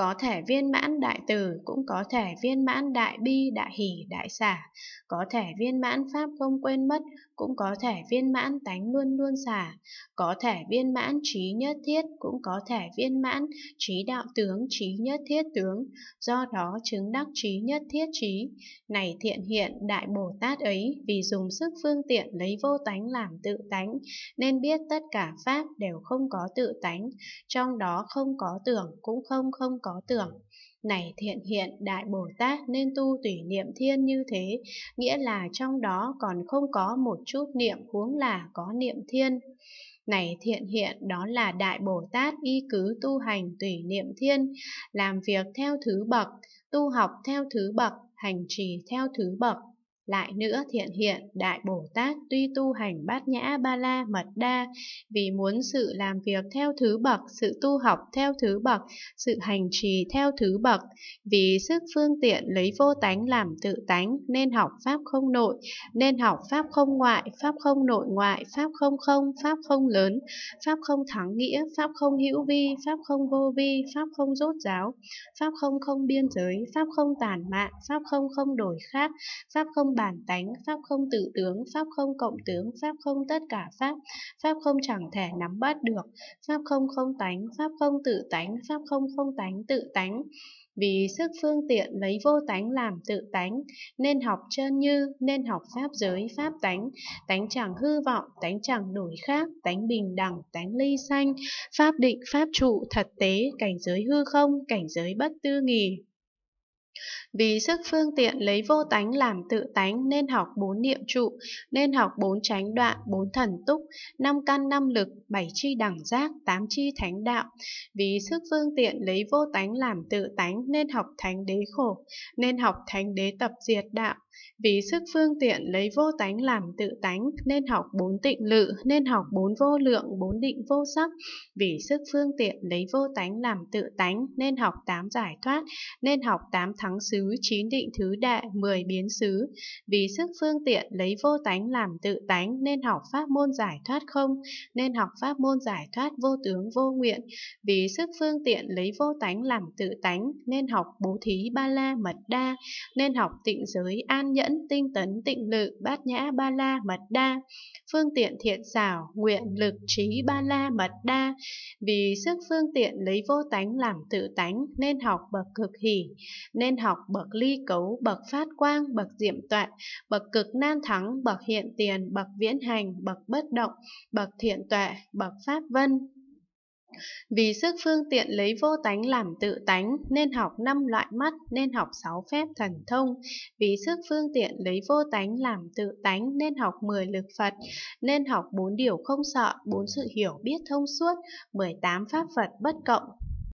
có thể viên mãn đại từ, cũng có thể viên mãn đại bi, đại hỷ, đại xả, có thể viên mãn pháp không quên mất, cũng có thể viên mãn tánh luôn luôn xả, có thể viên mãn trí nhất thiết, cũng có thể viên mãn trí đạo tướng, trí nhất thiết tướng, do đó chứng đắc trí nhất thiết trí. Này thiện hiện Đại Bồ Tát ấy, vì dùng sức phương tiện lấy vô tánh làm tự tánh, nên biết tất cả pháp đều không có tự tánh, trong đó không có tưởng, cũng không không có có tưởng. Này thiện hiện Đại Bồ Tát nên tu tùy niệm thiên như thế, nghĩa là trong đó còn không có một chút niệm huống là có niệm thiên. Này thiện hiện đó là Đại Bồ Tát y cứ tu hành tùy niệm thiên, làm việc theo thứ bậc, tu học theo thứ bậc, hành trì theo thứ bậc, lại nữa thiện hiện, Đại Bồ Tát tuy tu hành bát nhã ba la mật đa, vì muốn sự làm việc theo thứ bậc, sự tu học theo thứ bậc, sự hành trì theo thứ bậc, vì sức phương tiện lấy vô tánh làm tự tánh, nên học Pháp không nội, nên học Pháp không ngoại, Pháp không nội ngoại, Pháp không không, Pháp không lớn, Pháp không thắng nghĩa, Pháp không hữu vi, Pháp không vô vi, Pháp không rốt ráo Pháp không không biên giới, Pháp không tàn mạng Pháp không không đổi khác, Pháp không không bản tánh, pháp không tự tướng, pháp không cộng tướng, pháp không tất cả pháp, pháp không chẳng thể nắm bắt được, pháp không không tánh, pháp không tự tánh, pháp không không tánh tự tánh. Vì sức phương tiện lấy vô tánh làm tự tánh, nên học chân như, nên học pháp giới pháp tánh, tánh chẳng hư vọng, tánh chẳng đổi khác, tánh bình đẳng, tánh ly sanh, pháp định, pháp trụ, thật tế, cảnh giới hư không, cảnh giới bất tư nghì. Vì sức phương tiện lấy vô tánh làm tự tánh nên học bốn niệm trụ, nên học bốn tránh đoạn, bốn thần túc, năm căn năm lực, bảy chi đẳng giác, tám chi thánh đạo. Vì sức phương tiện lấy vô tánh làm tự tánh nên học thánh đế khổ, nên học thánh đế tập diệt đạo. Vì sức phương tiện lấy vô tánh làm tự tánh nên học bốn tịnh lự, nên học bốn vô lượng, bốn định vô sắc. Vì sức phương tiện lấy vô tánh làm tự tánh nên học tám giải thoát, nên học tám thắng thắng xứ chín định thứ đệ mười biến xứ vì sức phương tiện lấy vô tánh làm tự tánh nên học pháp môn giải thoát không nên học pháp môn giải thoát vô tướng vô nguyện vì sức phương tiện lấy vô tánh làm tự tánh nên học bố thí ba la mật đa nên học tịnh giới an nhẫn tinh tấn tịnh lự bát nhã ba la mật đa phương tiện thiện xảo nguyện lực trí ba la mật đa vì sức phương tiện lấy vô tánh làm tự tánh nên học bậc cực hỷ nên học, bậc ly cấu, bậc phát quang, bậc diệm toại, bậc cực nan thắng, bậc hiện tiền, bậc viễn hành, bậc bất động, bậc thiện tuệ, bậc pháp vân, vì sức phương tiện lấy vô tánh làm tự tánh, nên học năm loại mắt, nên học sáu phép thần thông. Vì sức phương tiện lấy vô tánh làm tự tánh, nên học mười lực Phật, nên học bốn điều không sợ, bốn sự hiểu biết thông suốt, mười tám pháp Phật bất cộng,